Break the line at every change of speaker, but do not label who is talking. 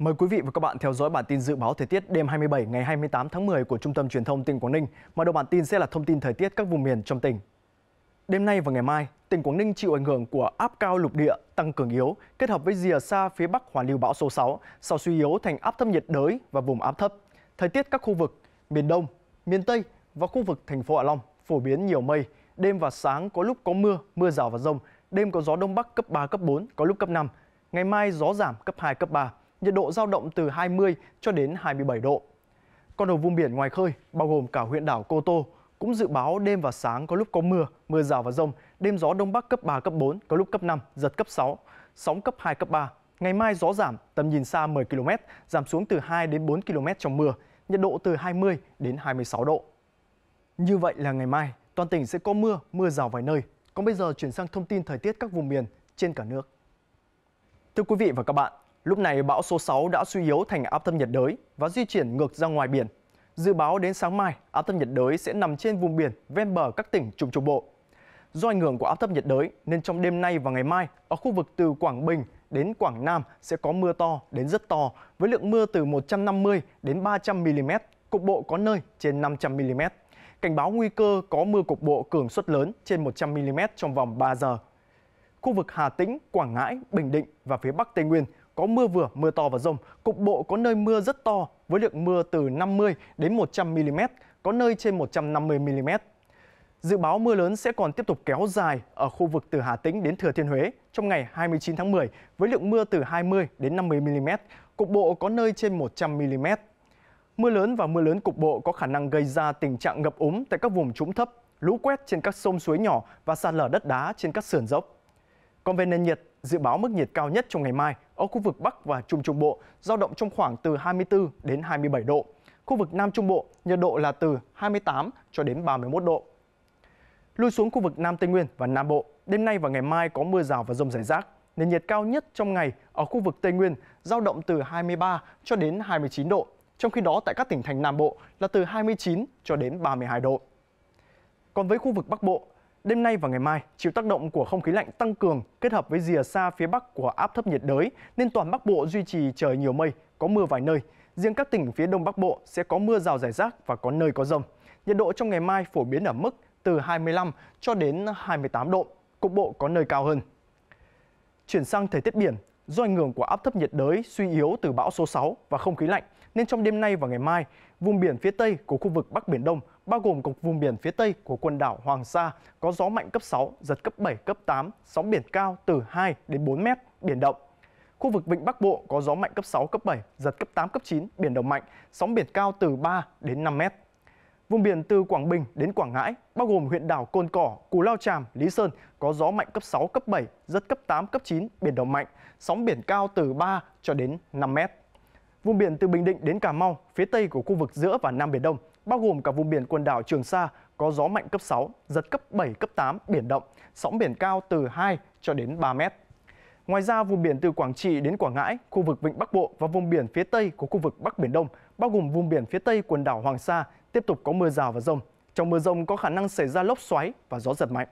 Mời quý vị và các bạn theo dõi bản tin dự báo thời tiết đêm 27 ngày 28 tháng 10 của Trung tâm Truyền thông tỉnh Quảng Ninh. Mở đầu bản tin sẽ là thông tin thời tiết các vùng miền trong tỉnh. Đêm nay và ngày mai, tỉnh Quảng Ninh chịu ảnh hưởng của áp cao lục địa tăng cường yếu kết hợp với rìa xa phía bắc hoàn lưu bão số 6, sau suy yếu thành áp thấp nhiệt đới và vùng áp thấp. Thời tiết các khu vực miền Đông, miền Tây và khu vực thành phố Hạ Long phổ biến nhiều mây, đêm và sáng có lúc có mưa, mưa rào và rông, đêm có gió đông bắc cấp 3 cấp 4, có lúc cấp 5. Ngày mai gió giảm cấp 2 cấp 3 nhiệt độ giao động từ 20 cho đến 27 độ. Còn ở vùng biển ngoài khơi, bao gồm cả huyện đảo Cô Tô, cũng dự báo đêm và sáng có lúc có mưa, mưa rào và rông, đêm gió đông bắc cấp 3, cấp 4, có lúc cấp 5, giật cấp 6, sóng cấp 2, cấp 3. Ngày mai gió giảm, tầm nhìn xa 10 km, giảm xuống từ 2 đến 4 km trong mưa, nhiệt độ từ 20 đến 26 độ. Như vậy là ngày mai, toàn tỉnh sẽ có mưa, mưa rào vài nơi. Còn bây giờ chuyển sang thông tin thời tiết các vùng miền trên cả nước. Thưa quý vị và các bạn, Lúc này bão số 6 đã suy yếu thành áp thấp nhiệt đới và di chuyển ngược ra ngoài biển. Dự báo đến sáng mai, áp thấp nhiệt đới sẽ nằm trên vùng biển ven bờ các tỉnh Trung Trung Bộ. Do ảnh hưởng của áp thấp nhiệt đới nên trong đêm nay và ngày mai ở khu vực từ Quảng Bình đến Quảng Nam sẽ có mưa to đến rất to với lượng mưa từ 150 đến 300 mm, cục bộ có nơi trên 500 mm. Cảnh báo nguy cơ có mưa cục bộ cường suất lớn trên 100 mm trong vòng 3 giờ. Khu vực Hà Tĩnh, Quảng Ngãi, Bình Định và phía Bắc Tây Nguyên có mưa vừa, mưa to và rông. Cục bộ có nơi mưa rất to với lượng mưa từ 50 đến 100 mm, có nơi trên 150 mm. Dự báo mưa lớn sẽ còn tiếp tục kéo dài ở khu vực từ Hà Tĩnh đến Thừa Thiên Huế trong ngày 29 tháng 10 với lượng mưa từ 20 đến 50 mm, cục bộ có nơi trên 100 mm. Mưa lớn và mưa lớn cục bộ có khả năng gây ra tình trạng ngập úng tại các vùng trũng thấp, lũ quét trên các sông suối nhỏ và sạt lở đất đá trên các sườn dốc. Còn về nền nhiệt, dự báo mức nhiệt cao nhất trong ngày mai ở khu vực Bắc và Trung Trung Bộ giao động trong khoảng từ 24 đến 27 độ. Khu vực Nam Trung Bộ nhiệt độ là từ 28 cho đến 31 độ. Lui xuống khu vực Nam Tây Nguyên và Nam Bộ, đêm nay và ngày mai có mưa rào và rông rải rác. Nền nhiệt cao nhất trong ngày ở khu vực Tây Nguyên giao động từ 23 cho đến 29 độ, trong khi đó tại các tỉnh thành Nam Bộ là từ 29 cho đến 32 độ. Còn với khu vực Bắc Bộ, Đêm nay và ngày mai, chịu tác động của không khí lạnh tăng cường kết hợp với rìa xa phía bắc của áp thấp nhiệt đới nên toàn Bắc Bộ duy trì trời nhiều mây, có mưa vài nơi. Riêng các tỉnh phía đông Bắc Bộ sẽ có mưa rào rải rác và có nơi có rông. Nhiệt độ trong ngày mai phổ biến ở mức từ 25 cho đến 28 độ, cục bộ có nơi cao hơn. Chuyển sang thời tiết biển, do ảnh hưởng của áp thấp nhiệt đới suy yếu từ bão số 6 và không khí lạnh nên trong đêm nay và ngày mai, vùng biển phía Tây của khu vực Bắc Biển Đông bao gồm cục vùng biển phía tây của quần đảo Hoàng Sa có gió mạnh cấp 6, giật cấp 7, cấp 8, sóng biển cao từ 2 đến 4 mét, biển động. Khu vực Vịnh Bắc Bộ có gió mạnh cấp 6, cấp 7, giật cấp 8, cấp 9, biển động mạnh, sóng biển cao từ 3 đến 5 mét. Vùng biển từ Quảng Bình đến Quảng Ngãi, bao gồm huyện đảo Côn Cỏ, Cù Lao Tràm, Lý Sơn, có gió mạnh cấp 6, cấp 7, giật cấp 8, cấp 9, biển động mạnh, sóng biển cao từ 3 cho đến 5 mét. Vùng biển từ Bình Định đến Cà Mau, phía tây của khu vực giữa và Nam Biển Đông, bao gồm cả vùng biển quần đảo Trường Sa, có gió mạnh cấp 6, giật cấp 7, cấp 8, biển động, sóng biển cao từ 2 cho đến 3 mét. Ngoài ra, vùng biển từ Quảng Trị đến Quảng Ngãi, khu vực Vịnh Bắc Bộ và vùng biển phía Tây của khu vực Bắc Biển Đông, bao gồm vùng biển phía Tây quần đảo Hoàng Sa, tiếp tục có mưa rào và rông. Trong mưa rông có khả năng xảy ra lốc xoáy và gió giật mạnh.